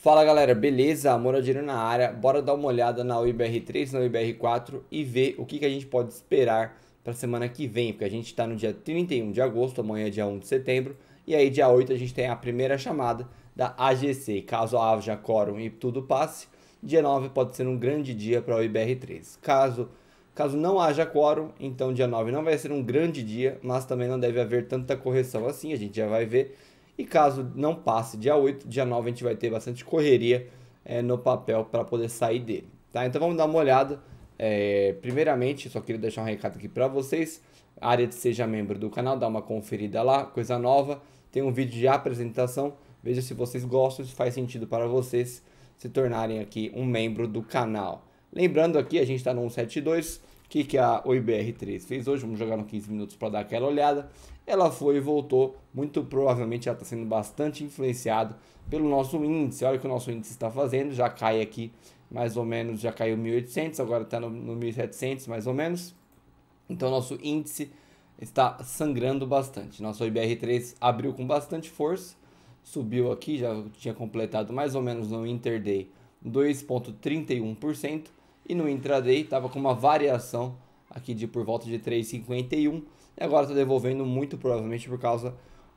Fala galera, beleza? Moradinho na área, bora dar uma olhada na UIBR3, na UIBR4 e ver o que, que a gente pode esperar para a semana que vem, porque a gente está no dia 31 de agosto, amanhã é dia 1 de setembro, e aí dia 8 a gente tem a primeira chamada da AGC, caso a AVJA, e tudo passe, dia 9 pode ser um grande dia para a UIBR3. Caso, caso não haja quórum, então dia 9 não vai ser um grande dia, mas também não deve haver tanta correção assim, a gente já vai ver e caso não passe dia 8, dia 9 a gente vai ter bastante correria é, no papel para poder sair dele. Tá? Então vamos dar uma olhada. É, primeiramente, só queria deixar um recado aqui para vocês. área de seja membro do canal, dá uma conferida lá, coisa nova. Tem um vídeo de apresentação. Veja se vocês gostam, se faz sentido para vocês se tornarem aqui um membro do canal. Lembrando aqui, a gente está no 172, o que, que a OIBR3 fez hoje? Vamos jogar no 15 minutos para dar aquela olhada. Ela foi e voltou. Muito provavelmente ela está sendo bastante influenciada pelo nosso índice. Olha o que o nosso índice está fazendo. Já cai aqui mais ou menos, já caiu 1.800, agora está no, no 1.700 mais ou menos. Então nosso índice está sangrando bastante. Nosso oibr 3 abriu com bastante força, subiu aqui, já tinha completado mais ou menos no Interday 2,31%. E no intraday estava com uma variação aqui de por volta de 3,51 e agora está devolvendo muito provavelmente por causa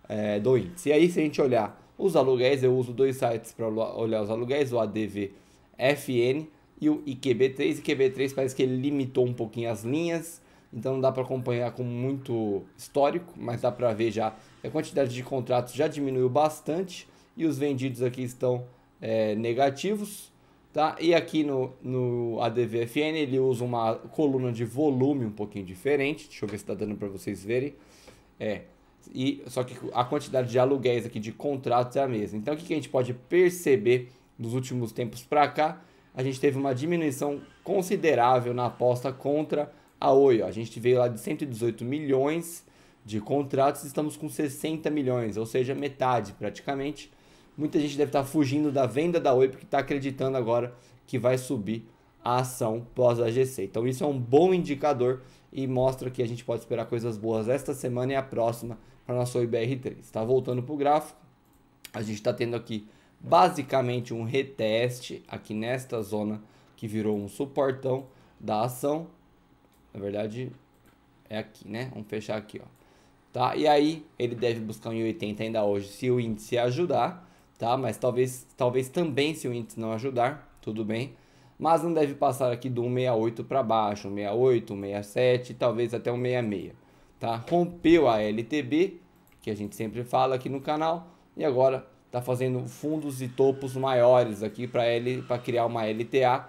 é, do índice. E aí se a gente olhar os aluguéis, eu uso dois sites para olhar os aluguéis, o advfn e o IQB3. IQB3 parece que ele limitou um pouquinho as linhas, então não dá para acompanhar com muito histórico, mas dá para ver já a quantidade de contratos já diminuiu bastante e os vendidos aqui estão é, negativos. Tá? E aqui no, no ADVFN ele usa uma coluna de volume um pouquinho diferente. Deixa eu ver se está dando para vocês verem. É, e, só que a quantidade de aluguéis aqui, de contratos é a mesma. Então o que, que a gente pode perceber nos últimos tempos para cá? A gente teve uma diminuição considerável na aposta contra a Oi. Ó. A gente veio lá de 118 milhões de contratos, estamos com 60 milhões, ou seja, metade praticamente. Muita gente deve estar fugindo da venda da Oi porque está acreditando agora que vai subir a ação pós a GC. Então isso é um bom indicador e mostra que a gente pode esperar coisas boas esta semana e a próxima para a nossa Oi BR3. Está voltando para o gráfico, a gente está tendo aqui basicamente um reteste aqui nesta zona que virou um suportão da ação. Na verdade, é aqui, né? Vamos fechar aqui, ó. Tá? E aí, ele deve buscar um 80 ainda hoje, se o índice ajudar tá? Mas talvez, talvez também se o índice não ajudar, tudo bem. Mas não deve passar aqui do 168 para baixo, 168, 167, talvez até 166, tá? Rompeu a LTB, que a gente sempre fala aqui no canal, e agora está fazendo fundos e topos maiores aqui para ele para criar uma LTA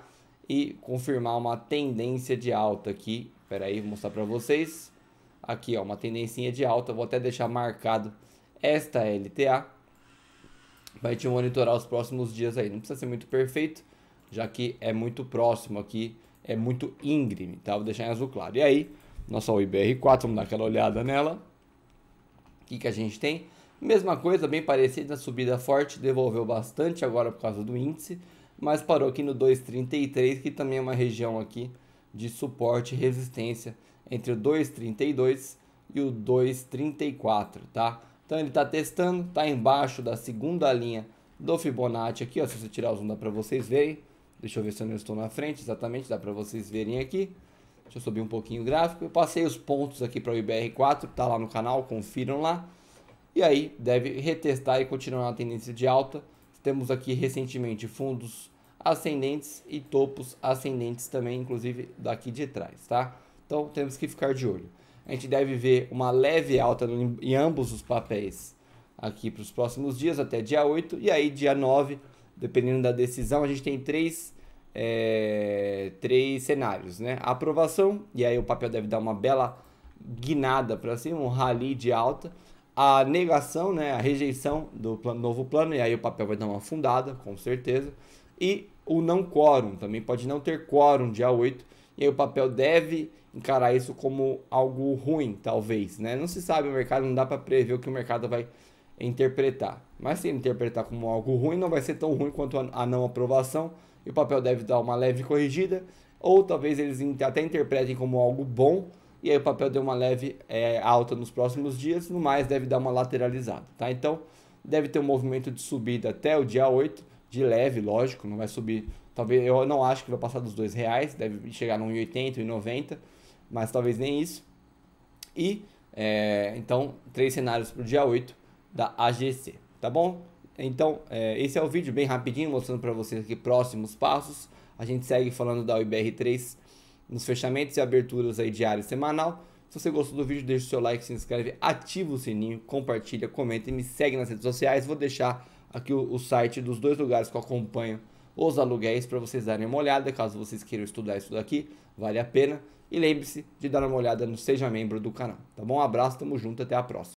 e confirmar uma tendência de alta aqui. Espera aí, vou mostrar para vocês. Aqui, ó, uma tendência de alta, vou até deixar marcado esta LTA vai te monitorar os próximos dias aí. Não precisa ser muito perfeito, já que é muito próximo aqui, é muito íngreme, tá? Vou deixar em azul claro. E aí, nossa IBR4, vamos dar aquela olhada nela. O que, que a gente tem? Mesma coisa, bem parecida, subida forte, devolveu bastante agora por causa do índice, mas parou aqui no 2,33, que também é uma região aqui de suporte e resistência entre o 2,32 e o 2,34, tá? Então ele está testando, está embaixo da segunda linha do Fibonacci aqui, ó, se você tirar o zoom dá para vocês verem. Deixa eu ver se eu não estou na frente, exatamente, dá para vocês verem aqui. Deixa eu subir um pouquinho o gráfico. Eu passei os pontos aqui para o IBR4, está lá no canal, confiram lá. E aí deve retestar e continuar na tendência de alta. Temos aqui recentemente fundos ascendentes e topos ascendentes também, inclusive daqui de trás, tá? Então temos que ficar de olho a gente deve ver uma leve alta em ambos os papéis aqui para os próximos dias, até dia 8. E aí, dia 9, dependendo da decisão, a gente tem três, é, três cenários: né? A aprovação, e aí o papel deve dar uma bela guinada para cima, um rally de alta. A negação, né? a rejeição do plano, novo plano, e aí o papel vai dar uma afundada, com certeza. E o não quórum, também pode não ter quórum dia 8 e o papel deve encarar isso como algo ruim, talvez, né? Não se sabe o mercado, não dá para prever o que o mercado vai interpretar. Mas se ele interpretar como algo ruim, não vai ser tão ruim quanto a não aprovação. E o papel deve dar uma leve corrigida, ou talvez eles até interpretem como algo bom. E aí o papel deu uma leve é, alta nos próximos dias, no mais deve dar uma lateralizada, tá? Então deve ter um movimento de subida até o dia 8 de leve, lógico, não vai subir. Talvez eu não acho que vai passar dos dois reais, deve chegar no 1,80 e 90, mas talvez nem isso. E é, então três cenários para o dia 8 da AGC, tá bom? Então é, esse é o vídeo bem rapidinho mostrando para vocês aqui próximos passos. A gente segue falando da IBR3 nos fechamentos e aberturas aí e semanal. Se você gostou do vídeo, deixa o seu like, se inscreve, ativa o sininho, compartilha, comenta e me segue nas redes sociais. Vou deixar aqui o, o site dos dois lugares que eu acompanho os aluguéis para vocês darem uma olhada, caso vocês queiram estudar isso daqui, vale a pena. E lembre-se de dar uma olhada no Seja Membro do canal, tá bom? Um abraço, tamo junto, até a próxima.